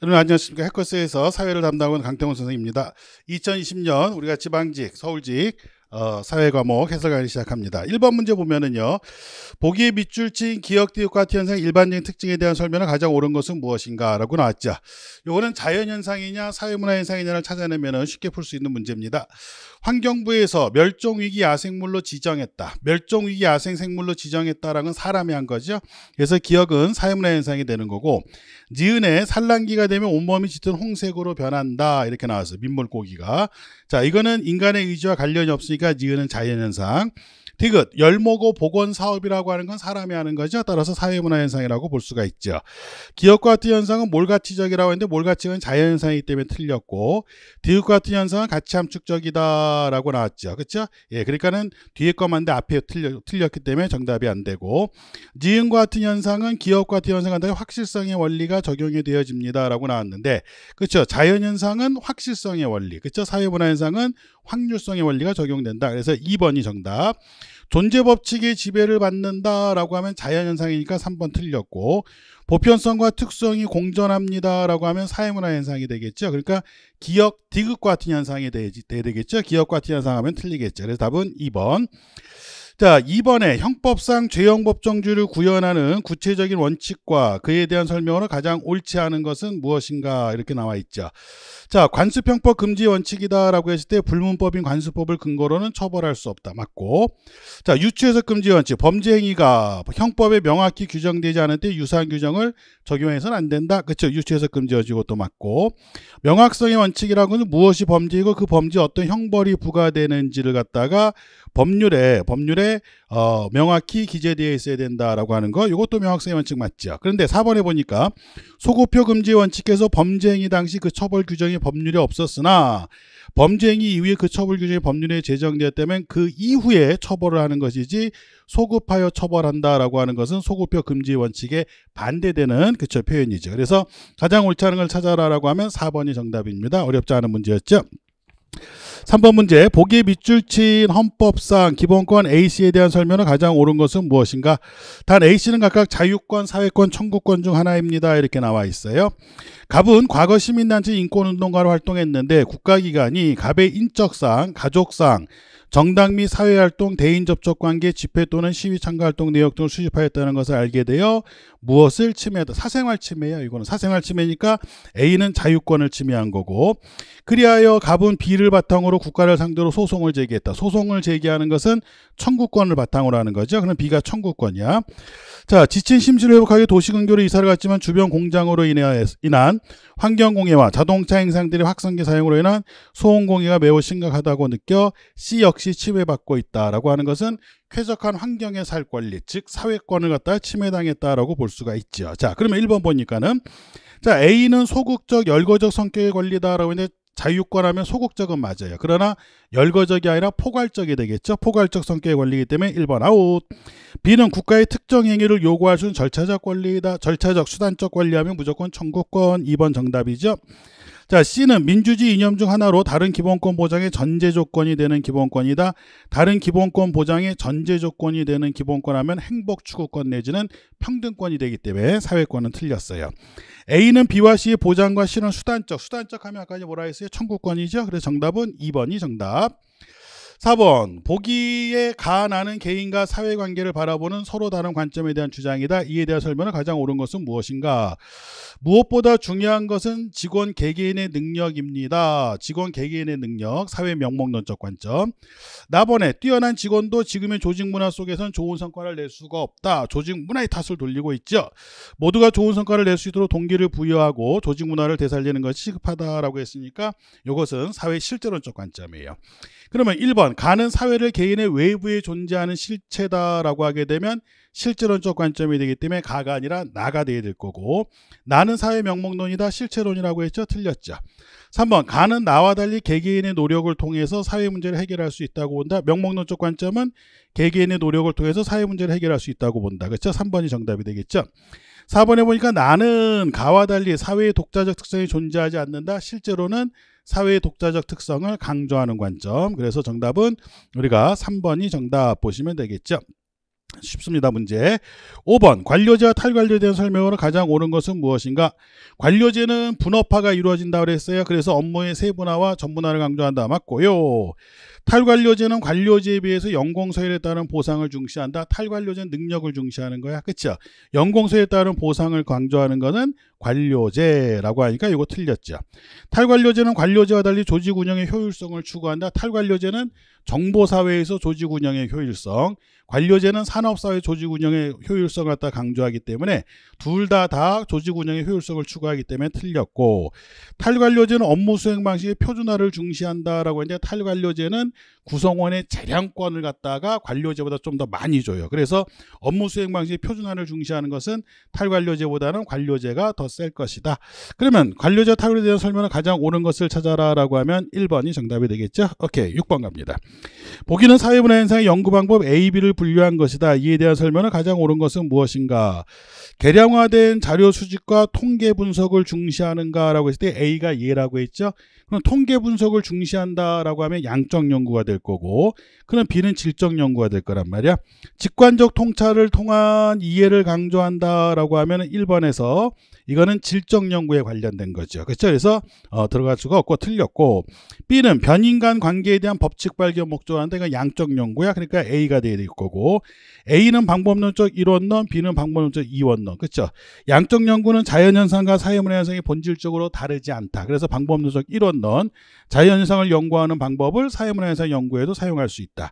여러분 안녕하십니까 해커스에서 사회를 담당하는 강태원 선생입니다. 2020년 우리가 지방직, 서울직 어, 사회과목 해설관을 시작합니다. 1번 문제 보면은요. 보기에 밑줄 친 기억 디귿과티 현상 일반적인 특징에 대한 설명을 가장 옳은 것은 무엇인가 라고 나왔죠. 요거는 자연현상이냐 사회문화현상이냐를 찾아내면 쉽게 풀 수 있는 문제입니다. 환경부에서 멸종위기 야생물로 지정했다. 멸종위기 야생생물로 지정했다라는 사람이 한 거죠. 그래서 기억은 사회문화 현상이 되는 거고 니은에 산란기가 되면 온몸이 짙은 홍색으로 변한다. 이렇게 나왔어요. 민물고기가. 자 이거는 인간의 의지와 관련이 없으니까 니은은 자연현상. 디귿 열모고 복원 사업이라고 하는 건 사람이 하는 거죠. 따라서 사회문화 현상이라고 볼 수가 있죠. 기업과 같은 현상은 몰가치적이라고 했는데 몰가치는 자연 현상이기 때문에 틀렸고 디귿과 같은 현상은 가치 함축적이다라고 나왔죠. 그렇죠? 예, 그러니까는 뒤에 것만는데 앞에 틀려, 틀렸기 때문에 정답이 안 되고 니은과 같은 현상은 기업과 같은 현상한테 확실성의 원리가 적용이 되어집니다라고 나왔는데 그렇죠? 자연 현상은 확실성의 원리, 그렇죠? 사회문화 현상은 확률성의 원리가 적용된다. 그래서 2번이 정답. 존재 법칙의 지배를 받는다라고 하면 자연현상이니까 3번 틀렸고 보편성과 특성이 공존합니다라고 하면 사회문화 현상이 되겠죠. 그러니까 기억 디귿과 같은 현상이 되, 되겠죠. 기억과 같은 현상 하면 틀리겠죠. 그래서 답은 2번. 자, 이번에 형법상 죄형 법정주의를 구현하는 구체적인 원칙과 그에 대한 설명으로 가장 옳지 않은 것은 무엇인가 이렇게 나와 있죠. 자, 관습형법 금지 원칙이다라고 했을 때 불문법인 관습법을 근거로는 처벌할 수 없다. 맞고. 자, 유추해석 금지 원칙. 범죄 행위가 형법에 명확히 규정되지 않은때 유사한 규정을 적용해서는 안 된다. 그렇죠. 유추해석 금지 원칙 이것도 맞고. 명확성의 원칙이라고는 무엇이 범죄이고 그 범죄 어떤 형벌이 부과되는지를 갖다가 법률에 법률에 어, 명확히 기재되어 있어야 된다라고 하는 거 이것도 명확성의 원칙 맞죠. 그런데 4번에 보니까 소급표 금지 원칙에서 범죄행위 당시 그 처벌 규정이 법률에 없었으나 범죄행위 이후에 그 처벌 규정이 법률에 제정되었다면 그 이후에 처벌을 하는 것이지 소급하여 처벌한다라고 하는 것은 소급표 금지 원칙에 반대되는 그쵸 표현이죠. 그래서 가장 옳지 않은 걸 찾아라라고 하면 4번이 정답입니다. 어렵지 않은 문제였죠. 3번 문제 보기에 밑줄 친 헌법상 기본권 A씨에 대한 설명은 가장 옳은 것은 무엇인가? 단 A씨는 각각 자유권, 사회권, 청구권 중 하나입니다. 이렇게 나와 있어요. 갑은 과거 시민단체 인권운동가로 활동했는데 국가기관이 갑의 인적상, 가족상, 정당 및 사회활동, 대인접촉관계, 집회 또는 시위 참가활동 내역 등을 수집하였다는 것을 알게 되어 무엇을 침해다 사생활 침해야 이거는 사생활 침해니까 A는 자유권을 침해한 거고 그리하여 갑은 B를 바탕으로 상대로 국가를 상대로 소송을 제기했다. 소송을 제기하는 것은 청구권을 바탕으로 하는 거죠. 그럼 B가 청구권이야. 자, 지친 심신을 회복하기 도시근교로 이사를 갔지만 주변 공장으로 인한 환경공해와 자동차 행상들의 확성기 사용으로 인한 소음공해가 매우 심각하다고 느껴 C 역시 침해받고 있다라고 하는 것은 쾌적한 환경의 살 권리, 즉 사회권을 갖다 침해당했다라고 볼 수가 있죠. 자, 그러면 1번 보니까는 자 A는 소극적 열거적 성격의 권리다라고 했는데 자유유권하면 소극적은 맞아요. 그러나 열거적이 아니라 포괄적이 되겠죠. 포괄적 성격의 권리이기 때문에 1번 아웃. B는 국가의 특정 행위를 요구할 수 있는 절차적 권리이다. 절차적 수단적 권리하면 무조건 청구권 2번 정답이죠. 자, C는 민주주의 이념 중 하나로 다른 기본권 보장의 전제 조건이 되는 기본권이다. 다른 기본권 보장의 전제 조건이 되는 기본권 하면 행복 추구권 내지는 평등권이 되기 때문에 사회권은 틀렸어요. A는 B와 C의 보장과 실현 수단적, 수단적 하면 아까 뭐라 했어요? 청구권이죠. 그래서 정답은 2번이 정답. 4번 보기에 가나는 개인과 사회관계를 바라보는 서로 다른 관점에 대한 주장이다. 이에 대한 설명을 가장 옳은 것은 무엇인가? 무엇보다 중요한 것은 직원 개개인의 능력입니다. 직원 개개인의 능력, 사회 명목론적 관점. 나번에 뛰어난 직원도 지금의 조직 문화 속에선 좋은 성과를 낼 수가 없다. 조직 문화의 탓을 돌리고 있죠. 모두가 좋은 성과를 낼 수 있도록 동기를 부여하고 조직 문화를 되살리는 것이 시급하다라고 했으니까 이것은 사회 실제론적 관점이에요. 그러면 1번 가는 사회를 개인의 외부에 존재하는 실체다라고 하게 되면 실제론적 관점이 되기 때문에 가가 아니라 나가 돼야 될 거고 나는 사회 명목론이다 실체론이라고 했죠 틀렸죠 3번 가는 나와 달리 개개인의 노력을 통해서 사회 문제를 해결할 수 있다고 본다 명목론적 관점은 개개인의 노력을 통해서 사회 문제를 해결할 수 있다고 본다 그렇죠 3번이 정답이 되겠죠 4번에 보니까 나는 가와 달리 사회의 독자적 특성이 존재하지 않는다 실제로는 사회의 독자적 특성을 강조하는 관점. 그래서 정답은 우리가 3번이 정답 보시면 되겠죠. 쉽습니다. 문제. 5번. 관료제와 탈관료에 대한 설명으로 가장 옳은 것은 무엇인가? 관료제는 분업화가 이루어진다 고 그랬어요. 그래서 업무의 세분화와 전문화를 강조한다. 맞고요. 탈관료제는 관료제에 비해서 연공서열에 따른 보상을 중시한다. 탈관료제는 능력을 중시하는 거야. 그쵸? 연공서에 따른 보상을 강조하는 거는 관료제라고 하니까 이거 틀렸죠. 탈관료제는 관료제와 달리 조직 운영의 효율성을 추구한다. 탈관료제는 정보사회에서 조직 운영의 효율성, 관료제는 산업사회 조직 운영의 효율성을 갖다 강조하기 때문에 둘 다다 다 조직 운영의 효율성을 추구하기 때문에 틀렸고 탈관료제는 업무 수행 방식의 표준화를 중시한다라고 했는데 탈관료제는 구성원의 재량권을 갖다가 관료제보다 좀 더 많이 줘요. 그래서 업무 수행 방식의 표준화를 중시하는 것은 탈관료제보다는 관료제가 더 셀 것이다. 그러면 관료제 탈관료제에 대한 설명을 가장 옳은 것을 찾아라라고 하면 1번이 정답이 되겠죠. 오케이 6번 갑니다. 보기는 사회문화 현상의 연구 방법 A, B를 분류한 것이다. 이에 대한 설명을 가장 옳은 것은 무엇인가? 개량화된 자료 수집과 통계 분석을 중시하는가라고 했을 때 A가 예라고 했죠. 그럼 통계 분석을 중시한다라고 하면 양적 연구가 될 거고 그럼 B는 질적 연구가 될 거란 말이야. 직관적 통찰을 통한 이해를 강조한다라고 하면 1번에서 이거는 질적 연구에 관련된 거죠. 그렇죠? 그래서 어, 들어갈 수가 없고 틀렸고 B는 변인 간 관계에 대한 법칙 발견 목적하는데 이건 양적 연구야. 그러니까 A가 돼야 될 거고 A는 방법론적 1원론, B는 방법론적 2원론. 그렇죠? 양적 연구는 자연현상과 사회문화현상이 본질적으로 다르지 않다. 그래서 방법론적 1원 런 자연현상을 연구하는 방법을 사회문화현상 연구에도 사용할 수 있다.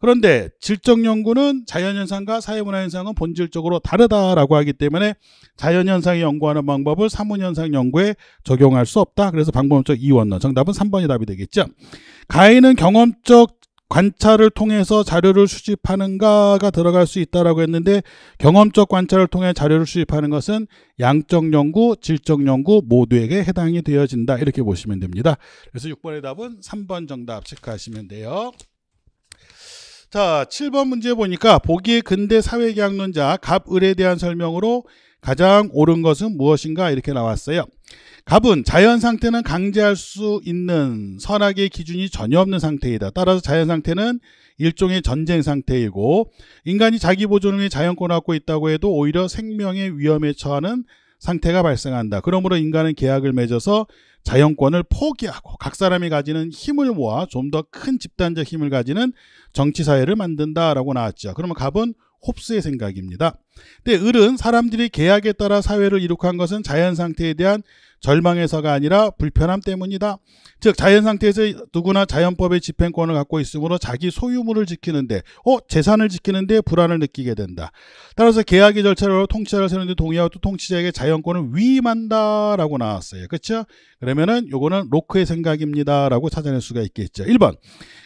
그런데 질적연구는 자연현상과 사회문화현상은 본질적으로 다르다라고 하기 때문에 자연현상이 연구하는 방법을 사문현상 연구에 적용할 수 없다. 그래서 방법론적 이원론 정답은 3번이 답이 되겠죠. 가인은 경험적 관찰을 통해서 자료를 수집하는가가 들어갈 수 있다라고 했는데 경험적 관찰을 통해 자료를 수집하는 것은 양적 연구, 질적 연구 모두에게 해당이 되어진다. 이렇게 보시면 됩니다. 그래서 6번의 답은 3번 정답 체크하시면 돼요. 자, 7번 문제 보니까 보기에 근대 사회계약론자 갑을에 대한 설명으로 가장 옳은 것은 무엇인가 이렇게 나왔어요. 갑은 자연 상태는 강제할 수 있는 선악의 기준이 전혀 없는 상태이다. 따라서 자연 상태는 일종의 전쟁 상태이고 인간이 자기 보존을 위해 자연권을 갖고 있다고 해도 오히려 생명의 위험에 처하는 상태가 발생한다. 그러므로 인간은 계약을 맺어서 자연권을 포기하고 각 사람이 가지는 힘을 모아 좀 더 큰 집단적 힘을 가지는 정치 사회를 만든다라고 나왔죠. 그러면 갑은 홉스의 생각입니다. 근데 을은 사람들이 계약에 따라 사회를 이룩한 것은 자연 상태에 대한 절망에서가 아니라 불편함 때문이다. 즉 자연 상태에서 누구나 자연법의 집행권을 갖고 있으므로 자기 소유물을 지키는데 어 재산을 지키는데 불안을 느끼게 된다. 따라서 계약의 절차로 통치자를 세우는데 동의하고 또 통치자에게 자연권을 위임한다라고 나왔어요. 그렇죠? 그러면은 요거는 로크의 생각입니다라고 찾아낼 수가 있겠죠. 1번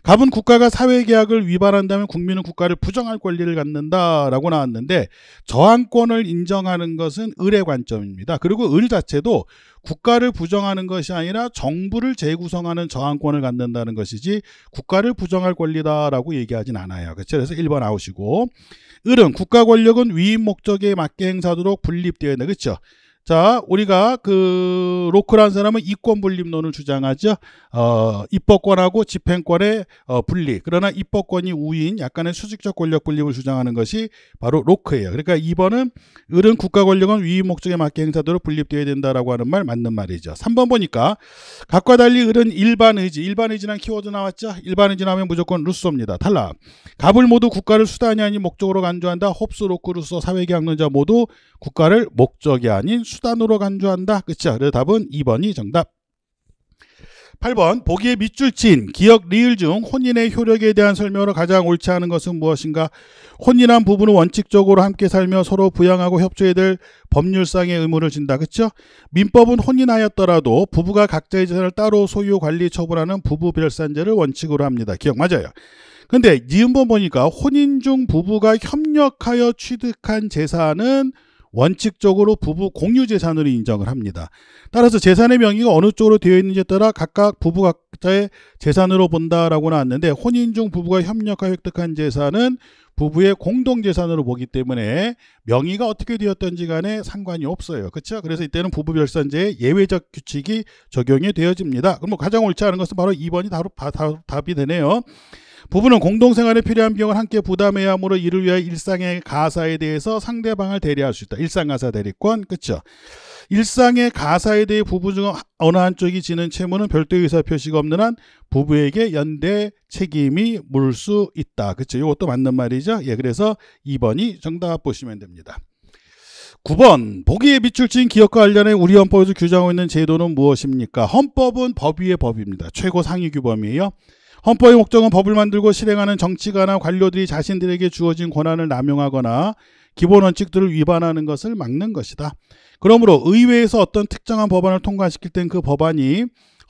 갑은 국가가 사회계약을 위반한다면 국민은 국가를 부정할 권리를 갖는다라고 나왔는데 저항권을 인정하는 것은 을의 관점입니다. 그리고 을 자체도 국가를 부정하는 것이 아니라 정부를 재구성하는 저항권을 갖는다는 것이지 국가를 부정할 권리다라고 얘기하진 않아요. 그렇죠? 그래서 1번 아웃이고 을은 국가 권력은 위임 목적에 맞게 행사하도록 분립되어 있다. 그렇죠? 자, 우리가 그 로크란 사람은 이권 분립론을 주장하죠. 어, 입법권하고 집행권의 어, 분리. 그러나 입법권이 우인 약간의 수직적 권력 분립을 주장하는 것이 바로 로크예요. 그러니까 이번은 을은 국가 권력은 위임 목적에 맞게 행사도록 분립되어야 된다라고 하는 말 맞는 말이죠. 3번 보니까 각과 달리 을은 일반 의지. 일반 의지란 키워드 나왔죠. 일반 의지 나오면 무조건 루소입니다. 탈락. 갑을 모두 국가를 수단이 아닌 목적으로 간주한다. 홉스 로크 루소 사회계학론자 모두 국가를 목적이 아닌 수단으로 간주한다. 그쵸? 그 답은 2번이 정답. 8번 보기에 밑줄 친 기억 리을 중 혼인의 효력에 대한 설명으로 가장 옳지 않은 것은 무엇인가? 혼인한 부부는 원칙적으로 함께 살며 서로 부양하고 협조해야 될 법률상의 의무를 진다. 그렇죠? 민법은 혼인하였더라도 부부가 각자의 재산을 따로 소유 관리 처분하는 부부 별산제를 원칙으로 합니다. 기억 맞아요. 근데 이음번 보니까 혼인 중 부부가 협력하여 취득한 재산은 원칙적으로 부부 공유 재산으로 인정을 합니다. 따라서 재산의 명의가 어느 쪽으로 되어 있는지에 따라 각각 부부 각자의 재산으로 본다라고 나왔는데 혼인 중 부부가 협력하여 획득한 재산은 부부의 공동 재산으로 보기 때문에 명의가 어떻게 되었던지 간에 상관이 없어요. 그렇죠? 그래서 이때는 부부 별산제의 예외적 규칙이 적용이 되어집니다. 그럼 뭐 가장 옳지 않은 것은 바로 2번이 바로 답이 되네요. 부부는 공동생활에 필요한 비용을 함께 부담해야 함으로 이를 위해 일상의 가사에 대해서 상대방을 대리할 수 있다. 일상가사 대리권 그쵸 일상의 가사에 대해 부부 중 어느 한쪽이 지는 채무는 별도의 의사 표시가 없는 한 부부에게 연대 책임이 물 수 있다. 그쵸 이것도 맞는 말이죠. 예, 그래서 2번이 정답 보시면 됩니다. 9번 보기에 비출신 기업과 관련해 우리 헌법에서 규정하고 있는 제도는 무엇입니까? 헌법은 법위의 법입니다. 최고 상위 규범이에요. 헌법의 목적은 법을 만들고 실행하는 정치가나 관료들이 자신들에게 주어진 권한을 남용하거나 기본 원칙들을 위반하는 것을 막는 것이다. 그러므로 의회에서 어떤 특정한 법안을 통과시킬 땐 그 법안이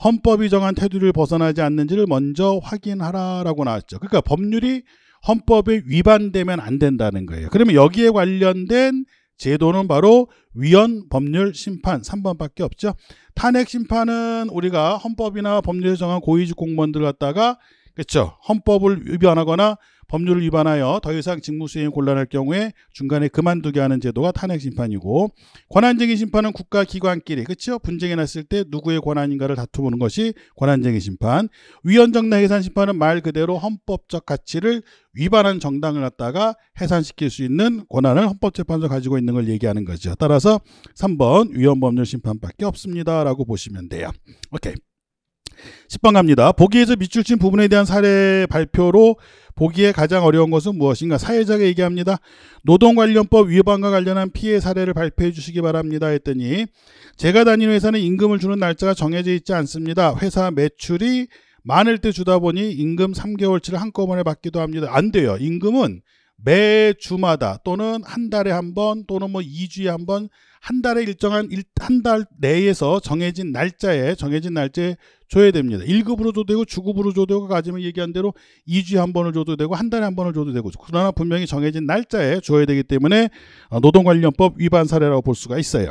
헌법이 정한 태도를 벗어나지 않는지를 먼저 확인하라라고 나왔죠. 그러니까 법률이 헌법에 위반되면 안 된다는 거예요. 그러면 여기에 관련된 제도는 바로 위헌 법률 심판 3번밖에 없죠. 탄핵 심판은 우리가 헌법이나 법률에 정한 고위직 공무원들 갖다가 그렇죠. 헌법을 위반하거나 법률을 위반하여 더 이상 직무 수행이 곤란할 경우에 중간에 그만두게 하는 제도가 탄핵 심판이고 권한쟁의 심판은 국가 기관끼리 그렇죠? 분쟁이 났을 때 누구의 권한인가를 다투보는 것이 권한쟁의 심판. 위헌정당 해산 심판은 말 그대로 헌법적 가치를 위반한 정당을 갖다가 해산시킬 수 있는 권한을 헌법재판소 가지고 있는 걸 얘기하는 거죠. 따라서 3번 위헌법률 심판밖에 없습니다라고 보시면 돼요. 오케이. 10번 갑니다. 보기에서 밑줄 친 부분에 대한 사례 발표로 보기에 가장 어려운 것은 무엇인가? 사회자가 얘기합니다. 노동관련법 위반과 관련한 피해 사례를 발표해 주시기 바랍니다. 했더니 제가 다니는 회사는 임금을 주는 날짜가 정해져 있지 않습니다. 회사 매출이 많을 때 주다 보니 임금 3개월치를 한꺼번에 받기도 합니다. 안 돼요. 임금은 매주마다 또는 한 달에 한 번 또는 뭐 2주에 한 번 한 달에 일정한 한 달 내에서 정해진 날짜에 정해진 날짜에 줘야 됩니다. 1급으로 줘도 되고 주급으로 줘도 되고 가지면 얘기한 대로 2주에 한 번을 줘도 되고 한 달에 한 번을 줘도 되고 그러나 분명히 정해진 날짜에 줘야 되기 때문에 어, 노동관련법 위반 사례라고 볼 수가 있어요.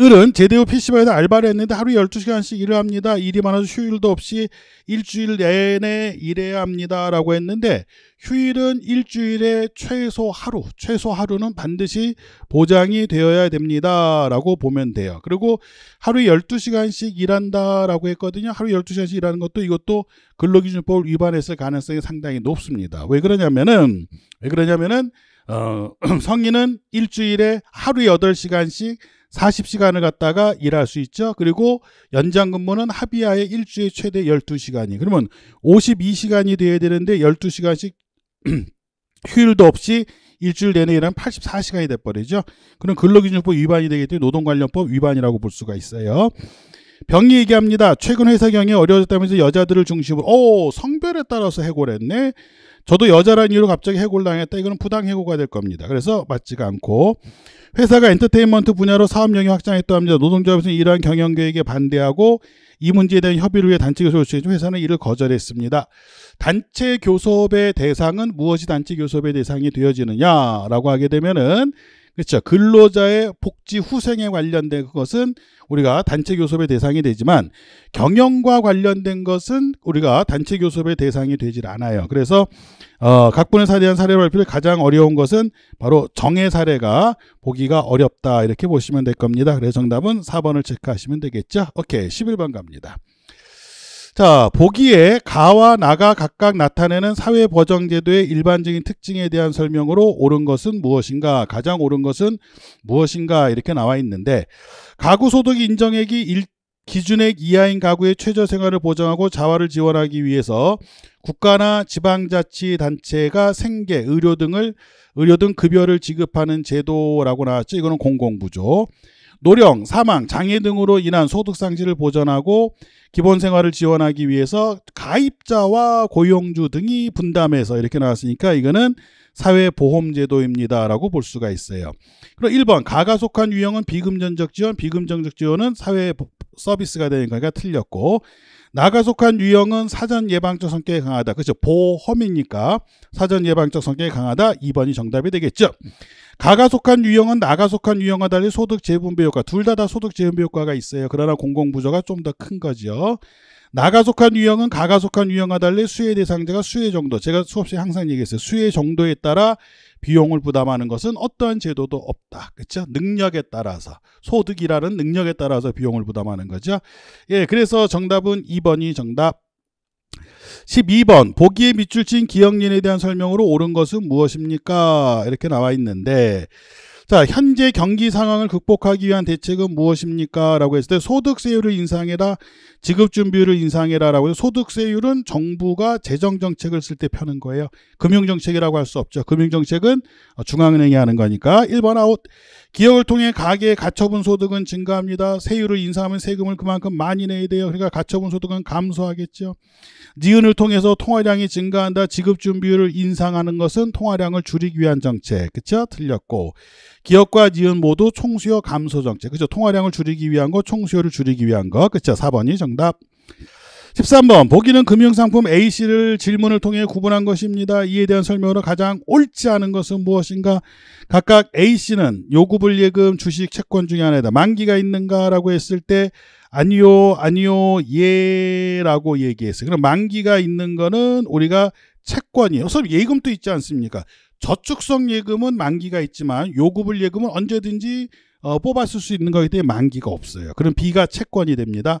을은 제대 후 PC방에서 알바를 했는데 하루에 12시간씩 일을 합니다. 일이 많아서 휴일도 없이 일주일 내내 일해야 합니다. 라고 했는데 휴일은 일주일에 최소 하루, 최소 하루는 반드시 보장이 되어야 됩니다. 라고 보면 돼요. 그리고 하루에 12시간씩 일한다. 라고 했거든요. 하루에 12시간씩 일하는 것도 이것도 근로기준법 위반했을 가능성이 상당히 높습니다. 왜 그러냐면은, 왜 그러냐면은, 어, 성인은 일주일에 하루에 8시간씩 사십 시간을 갖다가 일할 수 있죠. 그리고 연장 근무는 합의하에 일주일 최대 열두 시간이 그러면 오십이 시간이 돼야 되는데 열두 시간씩 휴일도 없이 일주일 내내 일하면 84시간이 돼버리죠. 그럼 근로기준법 위반이 되기 때문에 노동관련법 위반이라고 볼 수가 있어요. 병리 얘기합니다. 최근 회사 경영이 어려워졌다면서 여자들을 중심으로 오 성별에 따라서 해고를 했네. 저도 여자라는 이유로 갑자기 해고당했다. 를 이거는 부당해고가 될 겁니다. 그래서 맞지가 않고 회사가 엔터테인먼트 분야로 사업 영역 확장했다 합니다. 노동조합에서는 이러한 경영 계획에 반대하고 이 문제에 대한 협의를 위해 단체 교섭을 추진 해 회사는 이를 거절했습니다. 단체 교섭의 대상은 무엇이 단체 교섭의 대상이 되어지느냐라고 하게 되면은 그렇죠. 근로자의 복지 후생에 관련된 것은 우리가 단체 교섭의 대상이 되지만 경영과 관련된 것은 우리가 단체 교섭의 대상이 되질 않아요. 그래서 어, 각본에 사례한 사례 발표를 가장 어려운 것은 바로 정의 사례가 보기가 어렵다 이렇게 보시면 될 겁니다. 그래서 정답은 4번을 체크하시면 되겠죠. 오케이 11번 갑니다. 자, 보기에 가와 나가 각각 나타내는 사회보장제도의 일반적인 특징에 대한 설명으로 옳은 것은 무엇인가, 가장 옳은 것은 무엇인가 이렇게 나와 있는데 가구소득 인정액이 1 기준액 이하인 가구의 최저 생활을 보장하고 자활을 지원하기 위해서 국가나 지방자치단체가 생계, 의료 등을 의료 등 급여를 지급하는 제도라고 나왔죠. 이거는 공공부조. 노령, 사망, 장애 등으로 인한 소득 상실을 보전하고 기본 생활을 지원하기 위해서 가입자와 고용주 등이 분담해서 이렇게 나왔으니까 이거는 사회보험제도입니다라고 볼 수가 있어요. 그럼 1번 가가 속한 유형은 비금전적 지원, 비금전적 지원은 사회 서비스가 되는 거니까 틀렸고 나가 속한 유형은 사전 예방적 성격이 강하다. 그렇죠. 보험이니까 사전 예방적 성격이 강하다. 2번이 정답이 되겠죠. 가가 속한 유형은 나가 속한 유형과 달리 소득 재분배 효과 둘 다다 다 소득 재분배 효과가 있어요. 그러나 공공부조가 좀 더 큰 거죠. 나가 속한 유형은 가가 속한 유형과 달리 수혜 대상자가 수혜 정도 제가 수업 시 항상 얘기했어요. 수혜 정도에 따라 비용을 부담하는 것은 어떠한 제도도 없다. 그렇죠? 능력에 따라서 소득이라는 능력에 따라서 비용을 부담하는 거죠. 예, 그래서 정답은 2번이 정답. 12번 보기에 밑줄 친 기억린에 대한 설명으로 옳은 것은 무엇입니까? 이렇게 나와 있는데 자 현재 경기 상황을 극복하기 위한 대책은 무엇입니까? 라고 했을 때 소득세율을 인상해라 지급준비율을 인상해라 라고 해서 소득세율은 정부가 재정정책을 쓸 때 펴는 거예요. 금융정책이라고 할 수 없죠. 금융정책은 중앙은행이 하는 거니까 1번 아웃 기업을 통해 가계의 가처분 소득은 증가합니다. 세율을 인상하면 세금을 그만큼 많이 내야 돼요. 그러니까 가처분 소득은 감소하겠죠. 니은을 통해서 통화량이 증가한다. 지급 준비율을 인상하는 것은 통화량을 줄이기 위한 정책. 그쵸? 틀렸고. 기업과 니은 모두 총수요 감소 정책. 그죠? 통화량을 줄이기 위한 거, 총수요를 줄이기 위한 거. 그쵸? 4번이 정답. 13번 보기는 금융상품 A씨를 질문을 통해 구분한 것입니다. 이에 대한 설명으로 가장 옳지 않은 것은 무엇인가? 각각 A씨는 요구불 예금 주식 채권 중에 하나이다. 만기가 있는가라고 했을 때 아니요 아니요 예라고 얘기했어요. 그럼 만기가 있는 거는 우리가 채권이에요. 그래 예금도 있지 않습니까? 저축성 예금은 만기가 있지만 요구불 예금은 언제든지 어, 뽑았을 수 있는 거에 대해 만기가 없어요. 그럼 B가 채권이 됩니다.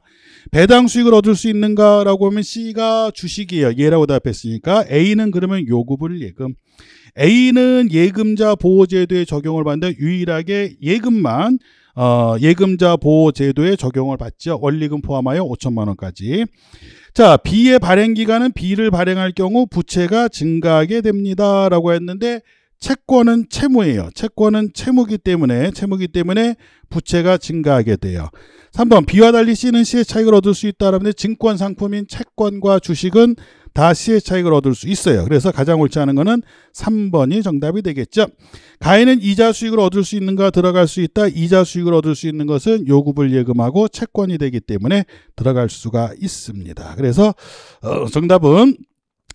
배당 수익을 얻을 수 있는가라고 하면 C가 주식이에요. 얘라고 답했으니까 A는 그러면 요구불 예금. A는 예금자 보호제도에 적용을 받는데 유일하게 예금만 어, 예금자 보호 제도에 적용을 받죠. 원리금 포함하여 5천만 원까지. 자, B의 발행 기간은 B를 발행할 경우 부채가 증가하게 됩니다라고 했는데 채권은 채무예요. 채권은 채무기 때문에 채무기 때문에 부채가 증가하게 돼요. 3번 B와 달리 C는 시의 차익을 얻을 수 있다. 라면 증권 상품인 채권과 주식은 다 시의 차익을 얻을 수 있어요. 그래서 가장 옳지 않은 거는 3번이 정답이 되겠죠. 가에는 이자 수익을 얻을 수 있는가 들어갈 수 있다. 이자 수익을 얻을 수 있는 것은 요구불 예금하고 채권이 되기 때문에 들어갈 수가 있습니다. 그래서 어, 정답은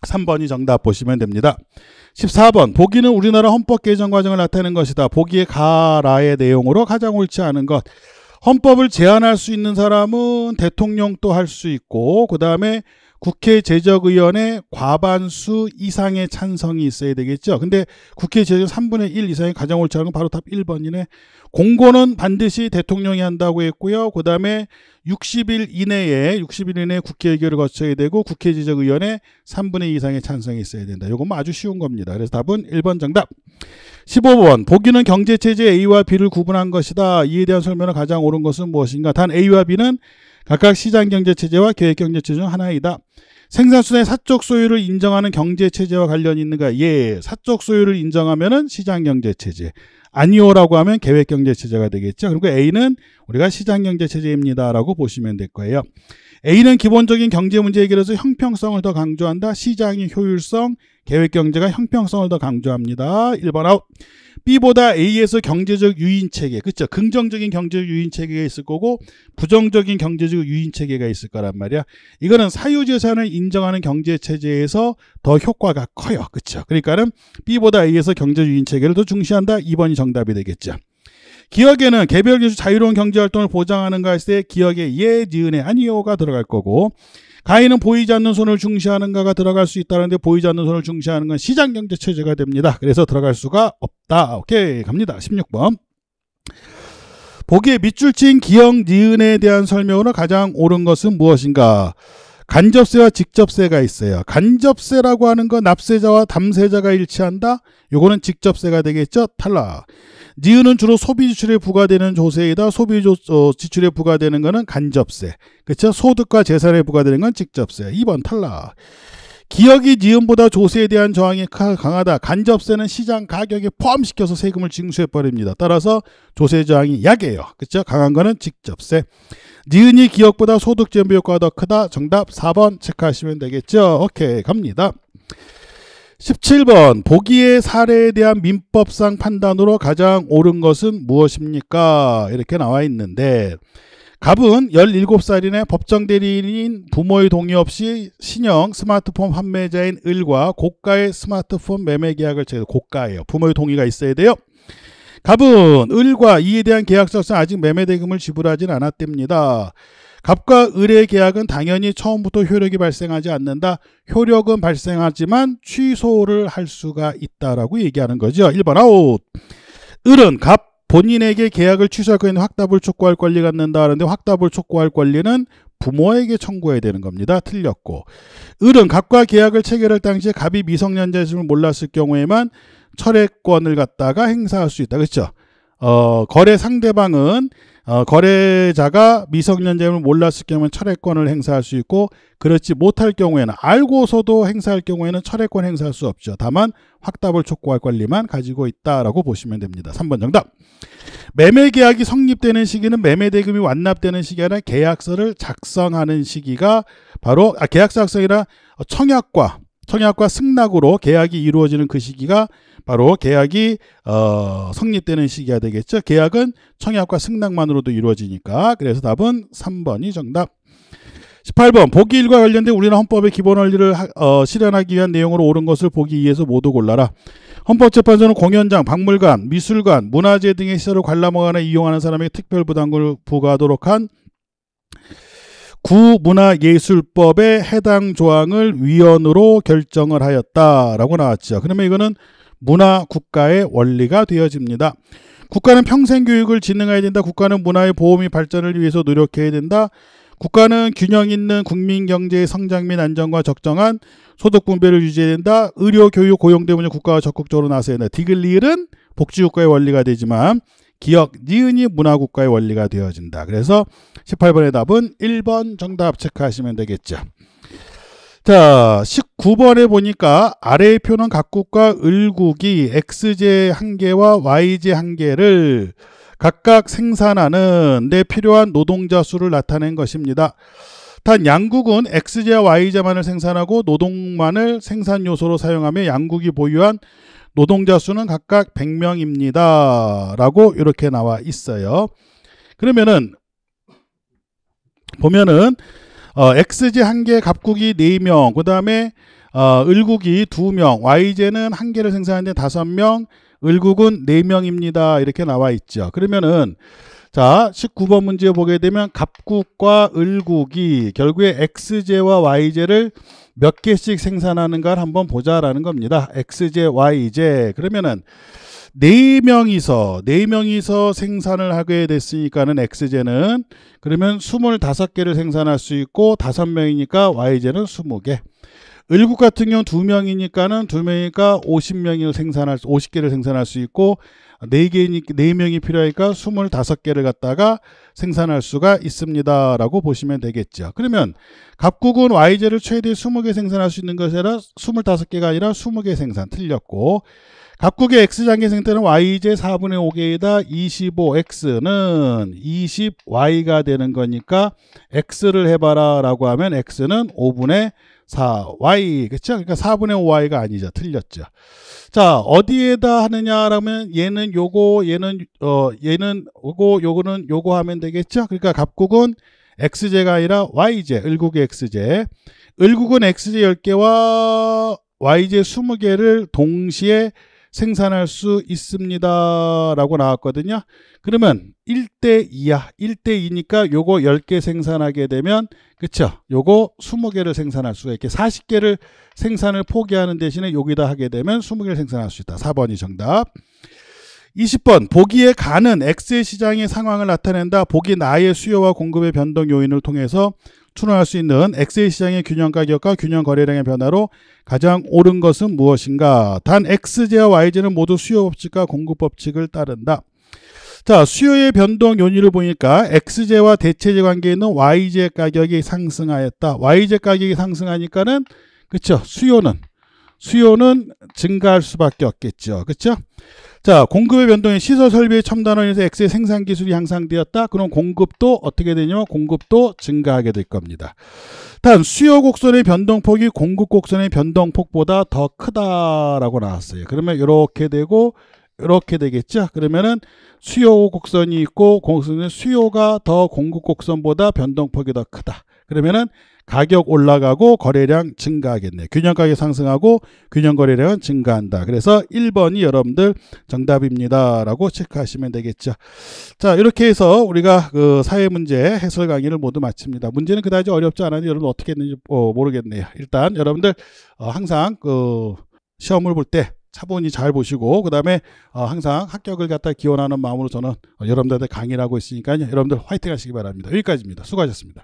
3번이 정답 보시면 됩니다. 14번 보기는 우리나라 헌법 개정 과정을 나타내는 것이다. 보기에 가라의 내용으로 가장 옳지 않은 것. 헌법을 제안할 수 있는 사람은 대통령 도할 수 있고 그 다음에 국회 제적의원의 과반수 이상의 찬성이 있어야 되겠죠. 근데 국회 제적 3분의 1 이상의 가장 옳지 않은 건 바로 답 1번이네. 공고는 반드시 대통령이 한다고 했고요. 그 다음에 60일 이내에 60일 이내에 국회 의결을 거쳐야 되고 국회 제적의원의 3분의 2 이상의 찬성이 있어야 된다. 이건 뭐 아주 쉬운 겁니다. 그래서 답은 1번 정답. 15번 보기는 경제체제 A와 B를 구분한 것이다. 이에 대한 설명은 가장 옳은 것은 무엇인가? 단 A와 B는 각각 시장경제체제와 계획경제체제 중 하나이다. 생산수의 사적 소유를 인정하는 경제체제와 관련이 있는가? 예, 사적 소유를 인정하면 은 시장경제체제. 아니오라고 하면 계획경제체제가 되겠죠. 그리고 A는 우리가 시장경제체제입니다라고 보시면 될 거예요. A는 기본적인 경제 문제 해결에서 형평성을 더 강조한다. 시장의 효율성, 계획 경제가 형평성을 더 강조합니다. 1번 아웃. B보다 A에서 경제적 유인 체계, 그렇죠? 긍정적인 경제적 유인 체계가 있을 거고 부정적인 경제적 유인 체계가 있을 거란 말이야. 이거는 사유 재산을 인정하는 경제 체제에서 더 효과가 커요. 그렇죠? 그러니까는 B보다 A에서 경제 유인 체계를 더 중시한다. 2번이 정답이 되겠죠. 기억에는 개별 개수 자유로운 경제활동을 보장하는가 할 때 기억에 예, 니은에 아니오가 들어갈 거고 가인은 보이지 않는 손을 중시하는가가 들어갈 수 있다는데 보이지 않는 손을 중시하는 건 시장경제 체제가 됩니다. 그래서 들어갈 수가 없다. 오케이 갑니다. 16번 보기에 밑줄 친 기억 니은에 대한 설명으로 가장 옳은 것은 무엇인가? 간접세와 직접세가 있어요. 간접세라고 하는 건 납세자와 담세자가 일치한다. 요거는 직접세가 되겠죠. 탈락. 니은은 주로 소비 지출에 부과되는 조세이다. 소비 어, 지출에 부과되는 거는 간접세. 그렇죠? 소득과 재산에 부과되는 건 직접세. 2번 탈락. 기억이 니은보다 조세에 대한 저항이 강하다. 간접세는 시장 가격에 포함시켜서 세금을 징수해버립니다. 따라서 조세 저항이 약해요. 그렇죠? 강한 거는 직접세. 니은이 기억보다 소득 제한부 효과가 더 크다. 정답 4번 체크하시면 되겠죠. 오케이 갑니다. 17번 보기의 사례에 대한 민법상 판단으로 가장 옳은 것은 무엇입니까? 이렇게 나와 있는데 갑은 17살인의 법정 대리인 인 부모의 동의 없이 신형 스마트폰 판매자인 을과 고가의 스마트폰 매매 계약을 체결 고가예요. 부모의 동의가 있어야 돼요. 갑은 을과 이에 대한 계약서상 아직 매매 대금을 지불하진 않았답니다. 갑과 을의 계약은 당연히 처음부터 효력이 발생하지 않는다. 효력은 발생하지만 취소를 할 수가 있다라고 얘기하는 거죠. 1번 아웃. 을은 갑 본인에게 계약을 취소할 건는 확답을 촉구할 권리가 있는다 하는데 확답을 촉구할 권리는 부모에게 청구해야 되는 겁니다. 틀렸고 을은 갑과 계약을 체결할 당시에 갑이 미성년자였음을 몰랐을 경우에만 철회권을 갖다가 행사할 수 있다. 그렇죠? 어, 거래 상대방은 어, 거래자가 미성년자임을 몰랐을 경우에는 철회권을 행사할 수 있고 그렇지 못할 경우에는 알고서도 행사할 경우에는 철회권 행사할 수 없죠. 다만 확답을 촉구할 권리만 가지고 있다라고 보시면 됩니다. 3번 정답. 매매 계약이 성립되는 시기는 매매 대금이 완납되는 시기 아니 계약서를 작성하는 시기가 바로 아, 계약서 작성이라 청약과 청약과 승낙으로 계약이 이루어지는 그 시기가 바로 계약이 어, 성립되는 시기가 되겠죠. 계약은 청약과 승낙만으로도 이루어지니까 그래서 답은 3번이 정답. 18번 보기 1과 관련된 우리나라 헌법의 기본 원리를 어, 실현하기 위한 내용으로 옳은 것을 보기 2에서 모두 골라라. 헌법재판소는 공연장, 박물관, 미술관, 문화재 등의 시설을 관람하거나 이용하는 사람의 특별부담금을 부과하도록 한 구문화예술법의 해당 조항을 위헌으로 결정을 하였다라고 나왔죠. 그러면 이거는 문화 국가의 원리가 되어집니다. 국가는 평생 교육을 진행해야 된다. 국가는 문화의 보호및 발전을 위해서 노력해야 된다. 국가는 균형 있는 국민 경제의 성장 및 안정과 적정한 소득 분배를 유지해야 된다. 의료, 교육, 고용 때문에 국가가 적극적으로 나서야 된다. 디글리은 복지국가의 원리가 되지만 기억, 니은이 문화국가의 원리가 되어진다. 그래서 18번의 답은 1번 정답 체크하시면 되겠죠. 자, 19번에 보니까 아래의 표는 각국과 을국이 x제 한 개와 y제 한 개를 각각 생산하는 데 필요한 노동자 수를 나타낸 것입니다. 단 양국은 x제와 y제만을 생산하고 노동만을 생산 요소로 사용하며 양국이 보유한 노동자 수는 각각 100명입니다. 라고 이렇게 나와 있어요. 그러면은 보면은 어, XG 한 개, 갑국이 네명그 다음에 어, 을국이 두명 YJ는 한 개를 생산하는데 다섯 명 을국은 네명입니다 이렇게 나와 있죠. 그러면은 자 19번 문제 보게 되면 갑국과 을국이 결국에 XJ와 YJ를 몇 개씩 생산하는가를 한번 보자라는 겁니다. XJ, YJ 그러면은 네 명이서 네 명이서 생산을 하게 됐으니까는 엑스제는 그러면 스물다섯 개를 생산할 수 있고 다섯 명이니까 와이제는 스무 개 을국 같은 경우 두 명이니까는 두 명이니까 오십 명이 생산할 오십 개를 생산할 수 있고 네 개니 네 명이 필요하니까 스물다섯 개를 갖다가 생산할 수가 있습니다라고 보시면 되겠죠. 그러면 갑국은 와이제를 최대 스무 개 생산할 수 있는 것이라 스물다섯 개가 아니라 스무 개 생산 틀렸고 각국의 x장기 생태는 y제 4분의 5개이다. 25x는 20y가 되는 거니까 x를 해봐라 라고 하면 x는 5분의 4y 그쵸? 그러니까 4분의 5y가 아니죠. 틀렸죠. 자 어디에다 하느냐라면 얘는 요거 얘는 어 얘는 요거 요거는 요거 하면 되겠죠. 그러니까 각국은 x제가 아니라 y제 을국의 x제 을국은 x제 10개와 y제 20개를 동시에 생산할 수 있습니다. 라고 나왔거든요. 그러면 1대 2야. 1대 2니까 요거 10개 생산하게 되면 그쵸? 요거 20개를 생산할 수가 있게 40개를 생산을 포기하는 대신에 여기다 하게 되면 20개를 생산할 수 있다. 4번이 정답. 20번 보기에 가는 X의 시장의 상황을 나타낸다. 보기 나의 수요와 공급의 변동 요인을 통해서 추론할 수 있는 엑셀 시장의 균형 가격과 균형 거래량의 변화로 가장 옳은 것은 무엇인가? 단 X제와 Y제는 모두 수요 법칙과 공급 법칙을 따른다. 자, 수요의 변동 요인을 보니까 X제와 대체제 관계에 있는 Y제 가격이 상승하였다. Y제 가격이 상승하니까는 그쵸 수요는 수요는 증가할 수밖에 없겠죠. 그쵸 자, 공급의 변동이 시설 설비의 첨단원에 인해서 X의 생산 기술이 향상되었다. 그럼 공급도 어떻게 되냐면 공급도 증가하게 될 겁니다. 단 수요 곡선의 변동폭이 공급 곡선의 변동폭보다 더 크다라고 나왔어요. 그러면 이렇게 되고 이렇게 되겠죠. 그러면은 수요 곡선이 있고 공선은 수요가 더 공급 곡선보다 변동폭이 더 크다. 그러면은 가격 올라가고 거래량 증가하겠네. 균형 가격 상승하고 균형 거래량은 증가한다. 그래서 1번이 여러분들 정답입니다라고 체크하시면 되겠죠. 자, 이렇게 해서 우리가 그 사회 문제 해설 강의를 모두 마칩니다. 문제는 그다지 어렵지 않으데 여러분 어떻게 했는지 어, 모르겠네요. 일단 여러분들 어, 항상 그 시험을 볼 때 차분히 잘 보시고 그다음에 어, 항상 합격을 갖다 기원하는 마음으로 저는 여러분들한테 강의를 하고 있으니까요. 여러분들 화이팅 하시기 바랍니다. 여기까지입니다. 수고하셨습니다.